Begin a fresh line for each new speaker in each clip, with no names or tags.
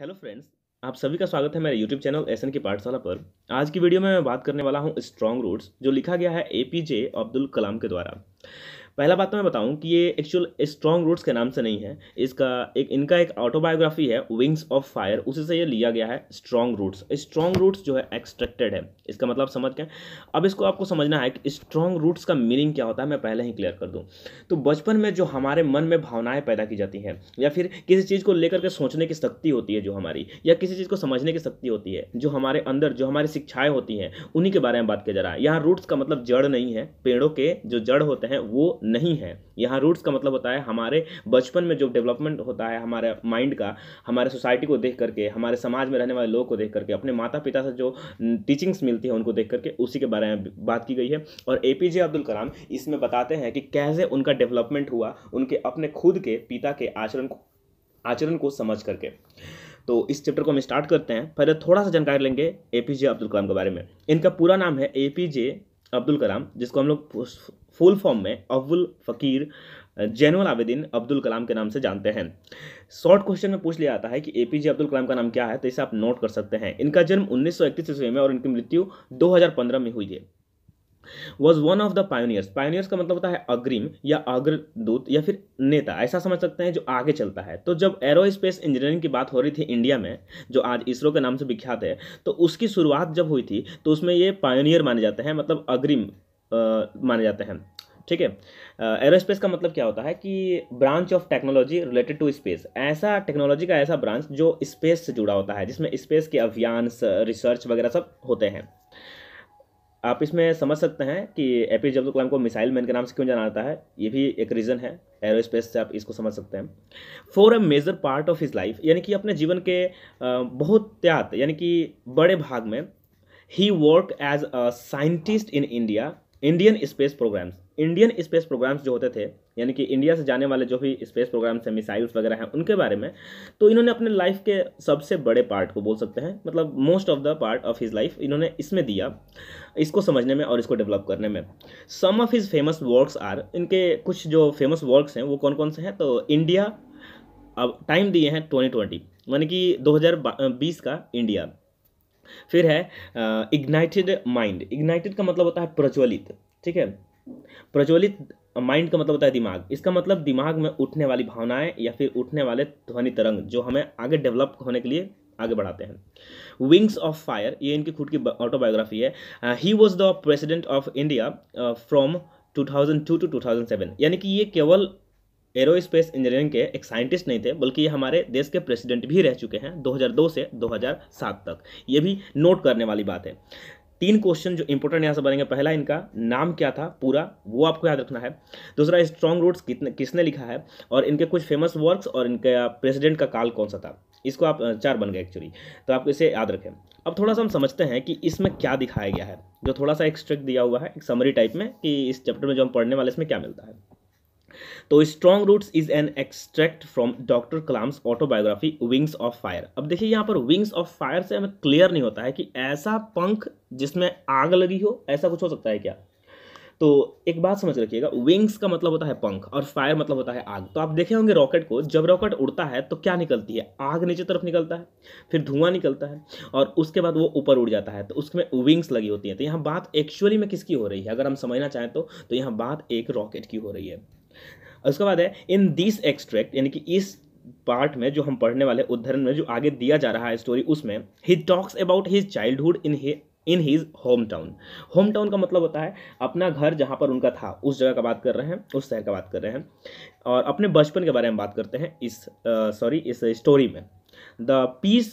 Hello friends आप सभी का स्वागत है मेरे यूट्यूब चैनल एस की पाठशाला पर आज की वीडियो में मैं बात करने वाला हूँ स्ट्रॉन्ग रूट्स जो लिखा गया है ए पी जे अब्दुल कलाम के द्वारा पहला बात तो मैं बताऊं कि ये एक्चुअल स्ट्रॉन्ग रूट्स के नाम से नहीं है इसका एक इनका एक ऑटोबायोग्राफी है विंग्स ऑफ फायर उसी से ये लिया गया है स्ट्रॉन्ग रूट्स स्ट्रॉन्ग रूट्स जो है एक्सट्रैक्टेड है इसका मतलब समझ के अब इसको आपको समझना है कि स्ट्रॉन्ग रूट्स का मीनिंग क्या होता है मैं पहले ही क्लियर कर दूँ तो बचपन में जो हमारे मन में भावनाएँ पैदा की जाती हैं या फिर किसी चीज़ को लेकर के सोचने की शक्ति होती है जो हमारी या किसी चीज़ को समझने की शक्ति होती है जो हमारे अंदर जो हमारी शिक्षाएं होती हैं उन्हीं के बारे में बात किया जा रहा है यहाँ रूट्स का मतलब जड़ नहीं है पेड़ों के जो जड़ होते हैं वो नहीं है यहाँ रूट्स का मतलब होता है हमारे बचपन में जो डेवलपमेंट होता है हमारे माइंड का हमारे सोसाइटी को देख करके हमारे समाज में रहने वाले लोगों को देख करके अपने माता पिता से जो टीचिंग्स मिलती है उनको देख करके उसी के बारे में बात की गई है और ए पी जे अब्दुल कलाम इसमें बताते हैं कि कैसे उनका डेवलपमेंट हुआ उनके अपने खुद के पिता के आचरण को आचरण को समझ करके तो इस चैप्टर को हम स्टार्ट करते हैं पहले थोड़ा सा जानकारी लेंगे ए पी जे अब्दुल कलाम के बारे में इनका पूरा नाम है ए पी जे अब्दुल कलाम जिसको हम लोग फुल फॉर्म में अब्दुल फ़कीर जैनुल आबेदीन अब्दुल कलाम के नाम से जानते हैं शॉर्ट क्वेश्चन में पूछ लिया जाता है कि ए पी जे अब्दुल कलाम का नाम क्या है तो इसे आप नोट कर सकते हैं इनका जन्म उन्नीस सौ इकतीस ईस्वी में और इनकी मृत्यु 2015 में हुई है was one of the pioneers pioneers का मतलब होता है अग्रिम या अग्रदूत या फिर नेता ऐसा समझ सकते हैं जो आगे चलता है तो जब एरो स्पेस इंजीनियरिंग की बात हो रही थी इंडिया में जो आज इसरो के नाम से विख्यात है तो उसकी शुरुआत जब हुई थी तो उसमें ये पायोनियर माने जाते हैं मतलब अग्रिम माने जाते हैं ठीक है एरोस्पेस का मतलब क्या होता है कि branch of technology related to space ऐसा टेक्नोलॉजी का ऐसा ब्रांच जो स्पेस से जुड़ा होता है जिसमें स्पेस के अभियान रिसर्च वगैरह सब होते हैं आप इसमें समझ सकते हैं कि ए पी अब्दुल कलाम को मिसाइल मैन के नाम से क्यों जाना जाता है ये भी एक रीज़न है एरोस्पेस से आप इसको समझ सकते हैं for a major part of his life यानी कि अपने जीवन के बहुत त्यात यानी कि बड़े भाग में ही work as a scientist in India Indian space programmes Indian space programmes जो होते थे यानी कि इंडिया से जाने वाले जो भी स्पेस प्रोग्राम्स हैं मिसाइल्स वगैरह हैं उनके बारे में तो इन्होंने अपने लाइफ के सबसे बड़े पार्ट को बोल सकते हैं मतलब most of the part of his life इन्होंने इसमें दिया इसको समझने में और इसको डेवलप करने में some of his famous works are इनके कुछ जो फेमस वर्क्स हैं वो कौन कौन से हैं तो इंडिया अब टाइम दिए हैं ट्वेंटी ट्वेंटी यानी कि दो का इंडिया फिर है इग्नाइटेड माइंड इग्नाइटेड का मतलब होता है प्रज्वलित ठीक है प्रज्वलित माइंड का मतलब होता है दिमाग इसका मतलब दिमाग में उठने वाली भावनाएं या फिर उठने वाले ध्वनि तरंग जो हमें आगे डेवलप होने के लिए आगे बढ़ाते हैं विंग्स ऑफ फायर ये इनकी खुद की ऑटोबायोग्राफी है he was the president of India from 2002 to 2007 यानी कि ये केवल एरोस्पेस इंजीनियरिंग के एक साइंटिस्ट नहीं थे बल्कि ये हमारे देश के प्रेसिडेंट भी रह चुके हैं 2002 से 2007 तक ये भी नोट करने वाली बात है तीन क्वेश्चन जो इंपॉर्टेंट यहाँ से बनेंगे पहला इनका नाम क्या था पूरा वो आपको याद रखना है दूसरा स्ट्रॉन्ग रूट्स कितने किसने लिखा है और इनके कुछ फेमस वर्क्स और इनके प्रेसिडेंट का काल कौन सा था इसको आप चार बन गए एक्चुअली तो आप इसे याद रखें अब थोड़ा सा हम समझते हैं कि इसमें क्या दिखाया गया है जो थोड़ा सा एक्स्ट्रेक्ट दिया हुआ है एक समरी टाइप में कि इस चैप्टर में जो हम पढ़ने वाले इसमें क्या मिलता है तो strong roots is an extract from doctor Kalam's autobiography wings of fire अब देखिए यहाँ पर विंग्स ऑफ फायर से हमें क्लियर नहीं होता है कि ऐसा पंख जिसमें आग लगी हो ऐसा कुछ हो सकता है क्या तो एक बात समझ रखिएगा विंग्स का मतलब होता है पंख और फायर मतलब होता है आग तो आप देखे होंगे रॉकेट को जब रॉकेट उड़ता है तो क्या निकलती है आग नीचे तरफ निकलता है फिर धुआं निकलता है और उसके बाद वो ऊपर उड़ जाता है तो उसमें विंग्स लगी होती हैं तो यहाँ बात एक्चुअली में किसकी हो रही है अगर हम समझना चाहें तो, तो यहाँ बात एक रॉकेट की हो रही है उसके बाद है इन दिस एक्सट्रैक्ट यानी कि इस पार्ट में जो हम पढ़ने वाले उद्धरण में जो आगे दिया जा रहा है स्टोरी उसमें ही talks about his childhood in in his home town home town का मतलब होता है अपना घर जहाँ पर उनका था उस जगह का बात कर रहे हैं उस शहर का बात कर रहे हैं और अपने बचपन के बारे में बात करते हैं इस सॉरी इस स्टोरी में the piece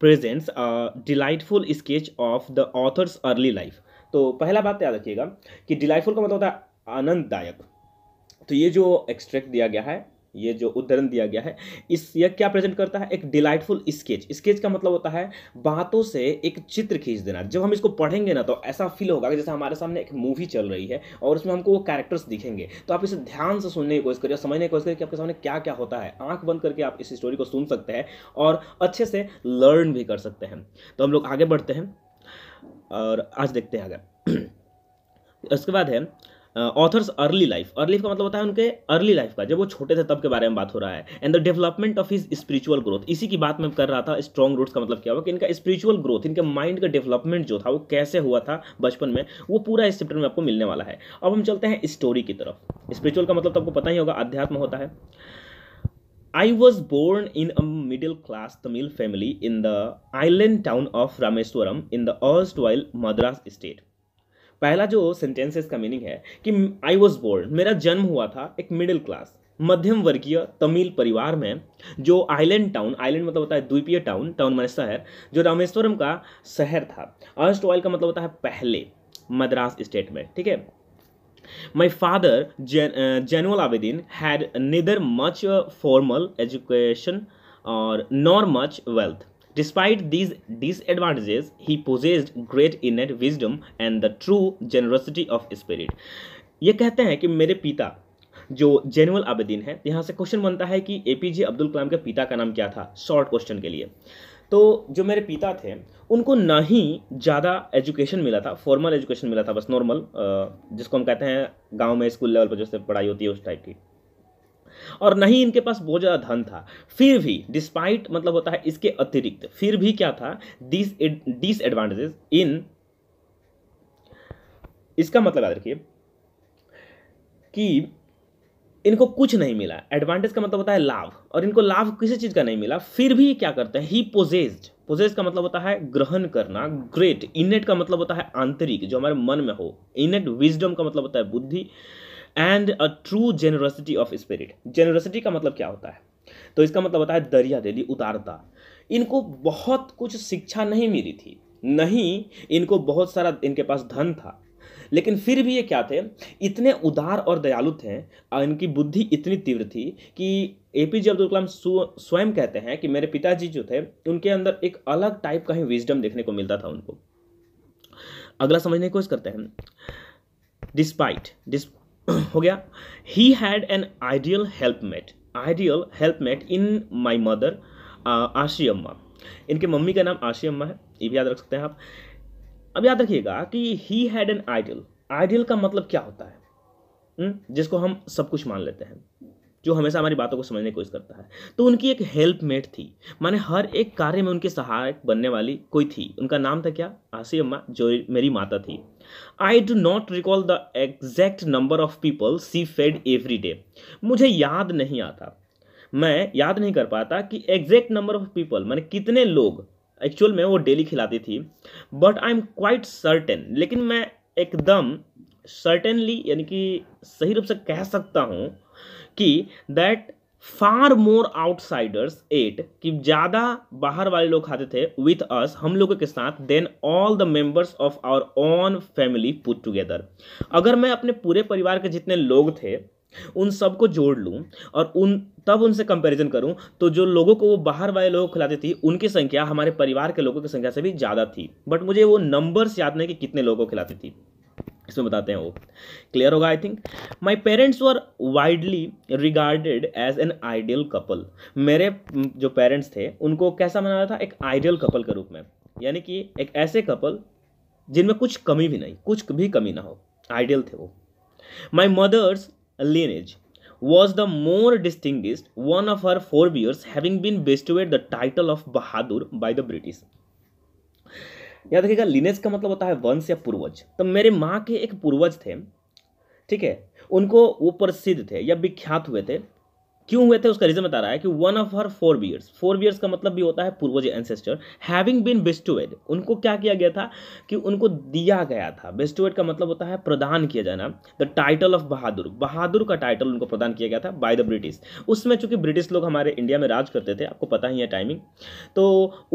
presents delightful sketch of the author's early life तो पहला बात तो याद रखिएगा कि डिलाइटफुल का मतलब होता है आनंददायक तो ये जो एक्सट्रैक्ट दिया गया है ये जो उदाहरण दिया गया है इस यह क्या प्रेजेंट करता है एक डिलाइटफुल स्केच स्केच का मतलब होता है बातों से एक चित्र खींच देना जब हम इसको पढ़ेंगे ना तो ऐसा फील होगा जैसे हमारे सामने एक मूवी चल रही है और उसमें हमको वो कैरेक्टर्स दिखेंगे तो आप इसे ध्यान से सुनने की कोशिश करिए समझने की कोशिश करिए कि आपके सामने क्या क्या होता है आंख बंद करके आप इस स्टोरी को सुन सकते हैं और अच्छे से लर्न भी कर सकते हैं तो हम लोग आगे बढ़ते हैं और आज देखते हैं आगे उसके बाद है ऑथर्स अर्ली लाइफ अर्ली का मतलब होता है उनके अर्ली लाइफ का जब वो छोटे थे तब के बारे में बात हो रहा है and the development of his spiritual growth इसी की बात मैं कर रहा था स्ट्रॉन्ग रूट्स का मतलब क्या हुआ कि इनका स्पिरिचुअल ग्रोथ इनके माइंड का डेवलपमेंट जो था वो कैसे हुआ था बचपन में वो पूरा इस चैप्टर में आपको मिलने वाला है अब हम चलते हैं स्टोरी की तरफ स्पिरिचुअल का मतलब तो आपको पता ही होगा अध्यात्म होता है I was born in a middle class Tamil family in the island town of Rameswaram in the erstwhile Madras state पहला जो सेंटेंस है इसका मीनिंग है कि आई वॉज बोर्न मेरा जन्म हुआ था एक मिडिल क्लास मध्यम वर्गीय तमिल परिवार में जो आइलैंड टाउन आइलैंड मतलब होता है द्वीपीय टाउन टाउन मैंने शहर जो रामेश्वरम का शहर था अर्स्ट ऑयल का मतलब होता है पहले मद्रास स्टेट में ठीक है My father, Jan, uh, Janual Abedin, had neither much uh, formal education or nor much wealth. Despite these disadvantages, he possessed great innate wisdom and the true generosity of spirit. ये कहते हैं कि मेरे पिता जो जेनुअल आबेदीन है यहाँ से क्वेश्चन बनता है कि ए पी जे अब्दुल कलाम के पिता का नाम क्या था शॉर्ट क्वेश्चन के लिए तो जो मेरे पिता थे उनको ना ही ज़्यादा एजुकेशन मिला था फॉर्मल एजुकेशन मिला था बस नॉर्मल जिसको हम कहते हैं गांव में स्कूल लेवल पर जैसे पढ़ाई होती है उस टाइप की और न ही इनके पास बहुत ज़्यादा धन था फिर भी डिस्पाइट मतलब होता है इसके अतिरिक्त फिर भी क्या था डिस डिसएडवांटेजेस इन इसका मतलब याद रखिए कि इनको कुछ नहीं मिला एडवांटेज का मतलब होता है लाभ और इनको लाभ किसी चीज़ का नहीं मिला फिर भी क्या करते हैं ही पोजेस्ड पोजेस का मतलब होता है ग्रहण करना ग्रेट इनेट का मतलब होता है आंतरिक जो हमारे मन में हो इनेट विजडम का मतलब होता है बुद्धि and a true generosity of spirit generosity का मतलब क्या होता है तो इसका मतलब होता है दरिया दिली उतारता इनको बहुत कुछ शिक्षा नहीं मिली थी नहीं इनको बहुत सारा इनके पास धन था लेकिन फिर भी ये क्या थे इतने उदार और दयालु थे और इनकी बुद्धि इतनी तीव्र थी कि ए पी जे अब्दुल कलाम स्वयं कहते हैं कि मेरे पिताजी जो थे उनके अंदर एक अलग टाइप का ही विजडम देखने को मिलता था उनको अगला समझने की कोशिश करते हैं डिस्पाइट डिस्प हो गया he had an ideal helpmate ideal helpmate in my mother Ashiamma इनके मम्मी का नाम आशी अम्मा है ये भी याद रख सकते हैं आप अब याद रखिएगा कि he had an ideal ideal का मतलब क्या होता है हम्म, जिसको हम सब कुछ मान लेते हैं जो हमेशा हमारी बातों को समझने की कोशिश करता है तो उनकी एक हेल्पमेट थी माने हर एक कार्य में उनकी सहायक बनने वाली कोई थी उनका नाम था क्या आसी अम्मा जो मेरी माता थी I do not recall the exact number of people she fed every day मुझे याद नहीं आता मैं याद नहीं कर पाता कि एग्जैक्ट नंबर ऑफ पीपल मैंने कितने लोग एक्चुअल में वो डेली खिलाती थी but I am quite certain लेकिन मैं एकदम सर्टेनली यानी कि सही रूप से कह सकता हूँ कि that far more outsiders ate कि ज़्यादा बाहर वाले लोग खाते थे विथ अस हम लोगों के साथ than all the members of our own family put together अगर मैं अपने पूरे परिवार के जितने लोग थे उन सबको जोड़ लूँ और उन तब उनसे कंपैरिजन करूँ तो जो लोगों को वो बाहर वाले लोग खिलाती थी उनकी संख्या हमारे परिवार के लोगों की संख्या से भी ज़्यादा थी बट मुझे वो नंबर्स याद नहीं कि कितने लोगों को खिलाती थी इसमें बताते हैं वो क्लियर होगा I think my parents were widely regarded as an ideal couple मेरे जो पेरेंट्स थे उनको कैसा माना था एक आइडियल कपल के रूप में यानी कि एक ऐसे कपल जिनमें कुछ कमी भी नहीं कुछ भी कमी ना हो आइडियल थे वो my mother's lineage was the more distinguished one of her forebears having been bestowed the title of Bahadur by the British याद रखिएगा लिनेज का मतलब होता है वंश या पूर्वज तो मेरे माँ के एक पूर्वज थे ठीक है उनको वो प्रसिद्ध थे या विख्यात हुए थे क्यों हुए थे उसका रीजन बता रहा है कि one of her forebears forebears का मतलब भी होता है पूर्वज एंसेस्टर हैविंग बीन बेस्टोवेड उनको क्या किया गया था कि उनको दिया गया था बेस्टोवेड का मतलब होता है प्रदान किया जाना the title of Bahadur Bahadur का टाइटल उनको प्रदान किया गया था बाय द ब्रिटिश उसमें चूंकि ब्रिटिश लोग हमारे इंडिया में राज करते थे आपको पता ही है टाइमिंग तो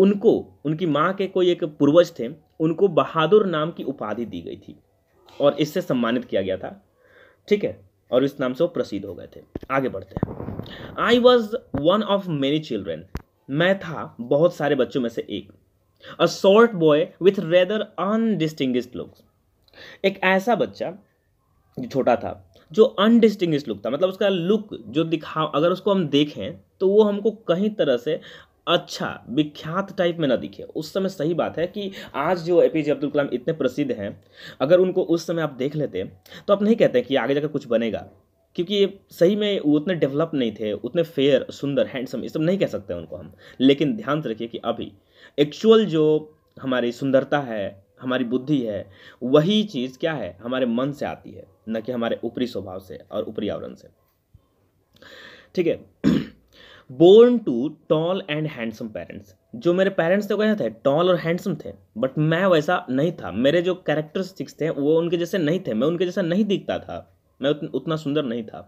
उनको उनकी माँ के कोई एक पूर्वज थे उनको बहादुर नाम की उपाधि दी गई थी और इससे सम्मानित किया गया था ठीक है और इस नाम से वो प्रसिद्ध हो गए थे आगे बढ़ते हैं I was one of many children मैं था बहुत सारे बच्चों में से एक a short boy with rather undistinguished looks एक ऐसा बच्चा जो छोटा था जो अनडिस्टिंग लुक था मतलब उसका लुक जो दिखा अगर उसको हम देखें तो वो हमको कहीं तरह से अच्छा विख्यात टाइप में ना दिखे उस समय सही बात है कि आज जो ए पी अब्दुल कलाम इतने प्रसिद्ध हैं अगर उनको उस समय आप देख लेते तो आप नहीं कहते कि आगे जाकर कुछ बनेगा क्योंकि ये सही में वो उतने डेवलप नहीं थे उतने फेयर सुंदर हैंडसम ये सब नहीं कह सकते उनको हम लेकिन ध्यान से रखिए कि अभी एक्चुअल जो हमारी सुंदरता है हमारी बुद्धि है वही चीज़ क्या है हमारे मन से आती है न कि हमारे ऊपरी स्वभाव से और ऊपरी आवरण से ठीक है born to tall and handsome parents जो मेरे पेरेंट्स थे कैसे थे टॉल और हैंडसम थे बट मैं वैसा नहीं था मेरे जो कैरेक्टरिस्टिक्स थे वो उनके जैसे नहीं थे मैं उनके जैसा नहीं दिखता था मैं उतना सुंदर नहीं था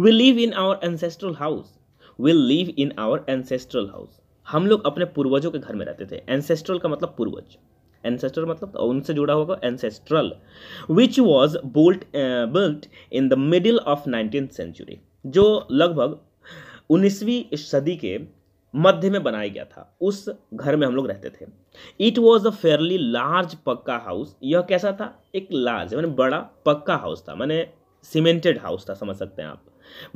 we live in our ancestral house we live in our ancestral house हम लोग अपने पूर्वजों के घर में रहते थे एंसेस्ट्रल का मतलब पूर्वज एंसेस्टर मतलब उनसे जुड़ा होगा ancestral which was bolt built in the middle of nineteen century जो लगभग उन्नीसवीं सदी के मध्य में बनाया गया था उस घर में हम लोग रहते थे it was a fairly large pucca house यह कैसा था एक लार्ज मैंने बड़ा पक्का हाउस था मैंने सीमेंटेड हाउस था समझ सकते हैं आप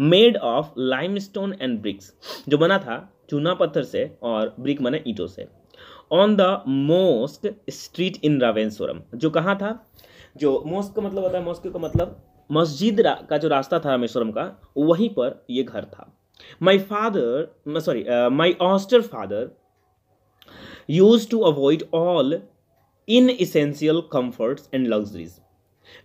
made of limestone and bricks जो बना था चूना पत्थर से और ब्रिक माने ईटों से on the mosque street in रावेंसोरम जो कहाँ था जो मोस्क का मतलब होता है मोस्क का मतलब मस्जिद का जो रास्ता था रामेश्वरम का वहीं पर ये घर था my father sorry my austere father used to avoid all inessential comforts and luxuries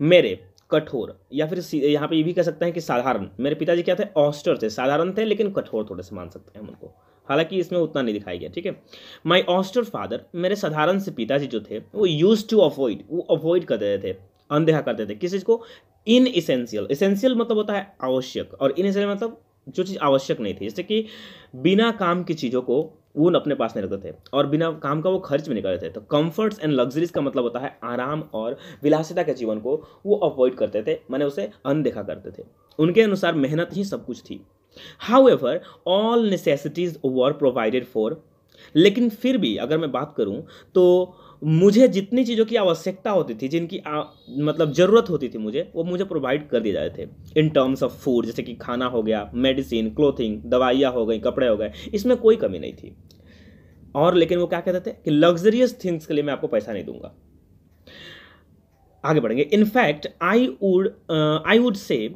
मेरे कठोर या फिर यहाँ पे ये भी कह सकते हैं कि साधारण मेरे पिताजी क्या थे ऑस्टर थे साधारण थे लेकिन कठोर थोड़े से मान सकते हैं हम उनको हालांकि इसमें उतना नहीं दिखाया गया ठीक है माई ऑस्टर फादर मेरे साधारण से पिताजी जो थे वो यूज टू अवॉइड वो अवॉइड करते थे अनदेहा करते थे किस चीज़ को इन इसेंशियल इसेंशियल मतलब होता है आवश्यक और इन मतलब जो चीज़ आवश्यक नहीं थी जैसे कि बिना काम की चीज़ों को वो अपने पास नहीं रखते थे और बिना काम का वो खर्च भी नहीं करते थे तो कंफर्ट्स एंड लग्जरीज का मतलब होता है आराम और विलासिता के जीवन को वो अवॉइड करते थे मैंने उसे अनदेखा करते थे उनके अनुसार मेहनत ही सब कुछ थी however all necessities were provided for लेकिन फिर भी अगर मैं बात करूँ तो मुझे जितनी चीज़ों की आवश्यकता होती थी जिनकी आ, मतलब ज़रूरत होती थी मुझे वो मुझे प्रोवाइड कर दिए जाते थे इन टर्म्स ऑफ फूड जैसे कि खाना हो गया मेडिसिन क्लोथिंग दवाइयाँ हो गई कपड़े हो गए इसमें कोई कमी नहीं थी और लेकिन वो क्या कहते थे कि लग्जरियस थिंग्स के लिए मैं आपको पैसा नहीं दूंगा आगे बढ़ेंगे in fact I would I would say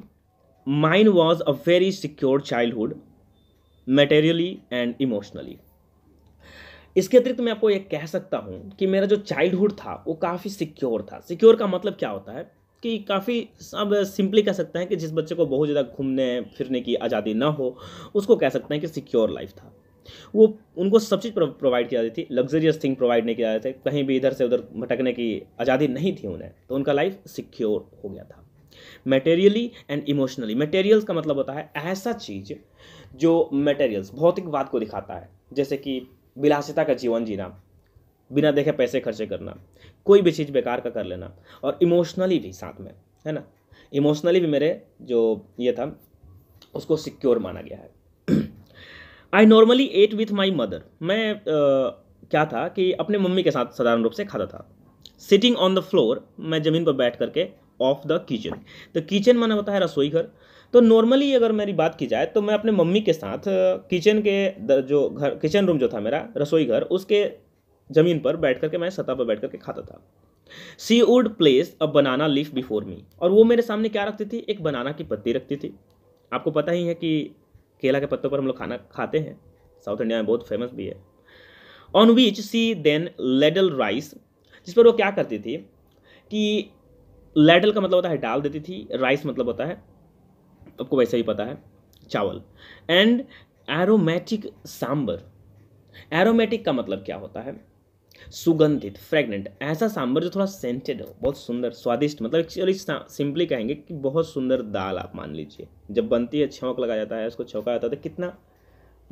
mine was a very secure childhood materially and emotionally इसके अतिरिक्त मैं आपको एक कह सकता हूँ कि मेरा जो चाइल्डहुड था वो काफ़ी सिक्योर था सिक्योर का मतलब क्या होता है कि काफ़ी अब सिंपली कह सकते हैं कि जिस बच्चे को बहुत ज़्यादा घूमने फिरने की आज़ादी ना हो उसको कह सकते हैं कि सिक्योर लाइफ था वो उनको सब चीज़ प्रोवाइड किया जाती थी लग्जरियस थिंग प्रोवाइड नहीं किया जाते थे कहीं भी इधर से उधर भटकने की आज़ादी नहीं थी उन्हें तो उनका लाइफ सिक्योर हो गया था मटेरियली एंड इमोशनली मटेरियल्स का मतलब होता है ऐसा चीज़ जो मटेरियल्स भौतिकवाद को दिखाता है जैसे कि विलासिता का जीवन जीना बिना देखे पैसे खर्चे करना कोई भी चीज़ बेकार का कर लेना और इमोशनली भी साथ में है ना इमोशनली भी मेरे जो ये था उसको सिक्योर माना गया है I normally ate with my mother मैं आ, क्या था कि अपने मम्मी के साथ साधारण रूप से खाता था सिटिंग ऑन द फ्लोर मैं ज़मीन पर बैठ करके of the kitchen the kitchen मैंने है रसोई घर तो नॉर्मली अगर मेरी बात की जाए तो मैं अपने मम्मी के साथ किचन के जो घर किचन रूम जो था मेरा रसोई घर उसके ज़मीन पर बैठ करके मैं सतह पर बैठ करके खाता था she would place a banana leaf before me और वो मेरे सामने क्या रखती थी एक बनाना की पत्ती रखती थी आपको पता ही है कि केला के पत्तों पर हम लोग खाना खाते हैं साउथ इंडिया में बहुत फेमस भी है on which she then ladle rice जिस पर वो क्या करती थी कि लेडल का मतलब होता है डाल देती थी राइस मतलब होता है आपको वैसा ही पता है चावल एंड एरोमेटिक सांबर एरोमेटिक का मतलब क्या होता है सुगंधित फ्रेगनेंट ऐसा सांबर जो थोड़ा सेंटेड हो बहुत सुंदर स्वादिष्ट मतलब एक्चुअली सिंपली कहेंगे कि बहुत सुंदर दाल आप मान लीजिए जब बनती है छौंक लगा जाता है उसको छौंका जाता है तो कितना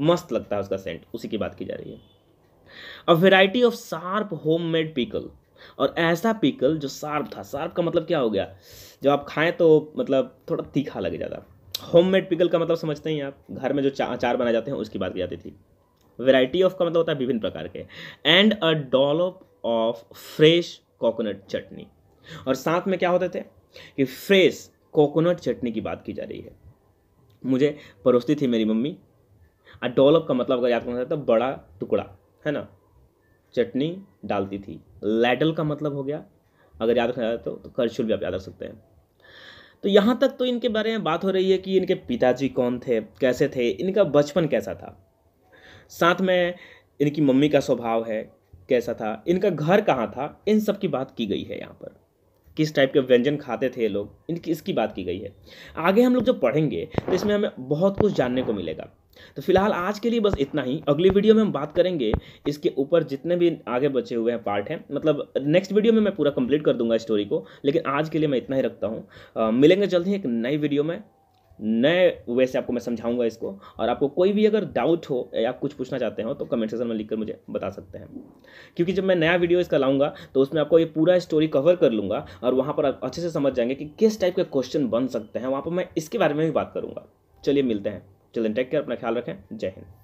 मस्त लगता है उसका सेंट उसी की बात की जा रही है a variety of sharp home made pickle और ऐसा पिकल जो शार्प था शार्प का मतलब क्या हो गया जब आप खाएं तो मतलब थोड़ा तीखा लग जाता होममेड पिकल का मतलब समझते हैं आप घर में जो चा, अचार बनाए जाते हैं उसकी बात की जाती थी वेराइटी ऑफ का मतलब होता है विभिन्न प्रकार के and a dollop of fresh coconut chutney और साथ में क्या होते थे कि फ्रेश कोकोनट चटनी की बात की जा रही है मुझे परोसती थी मेरी मम्मी अ डॉलप का मतलब अगर याद करना तो बड़ा टुकड़ा है ना चटनी डालती थी लैडल का मतलब हो गया अगर याद रखा चाहते तो, तो करछुल भी आप याद रख सकते हैं तो यहाँ तक तो इनके बारे में बात हो रही है कि इनके पिताजी कौन थे कैसे थे इनका बचपन कैसा था साथ में इनकी मम्मी का स्वभाव है कैसा था इनका घर कहाँ था इन सब की बात की गई है यहाँ पर किस टाइप के व्यंजन खाते थे लोग इनकी इसकी बात की गई है आगे हम लोग जब पढ़ेंगे तो इसमें हमें बहुत कुछ जानने को मिलेगा तो फिलहाल आज के लिए बस इतना ही अगली वीडियो में हम बात करेंगे इसके ऊपर जितने भी आगे बचे हुए हैं पार्ट हैं मतलब नेक्स्ट वीडियो में मैं पूरा कंप्लीट कर दूंगा स्टोरी को लेकिन आज के लिए मैं इतना ही रखता हूँ मिलेंगे जल्द ही एक नई वीडियो में नए वे से आपको मैं समझाऊंगा इसको और आपको कोई भी अगर डाउट हो या आप कुछ पूछना चाहते हो तो कमेंट सेक्शन में लिखकर मुझे बता सकते हैं क्योंकि जब मैं नया वीडियो इसका लाऊंगा तो उसमें आपको ये पूरा स्टोरी कवर कर लूँगा और वहाँ पर अच्छे से समझ जाएंगे कि किस टाइप के क्वेश्चन बन सकते हैं वहाँ पर मैं इसके बारे में भी बात करूँगा चलिए मिलते हैं चलिए टेक केयर अपना ख्याल रखें जय हिंद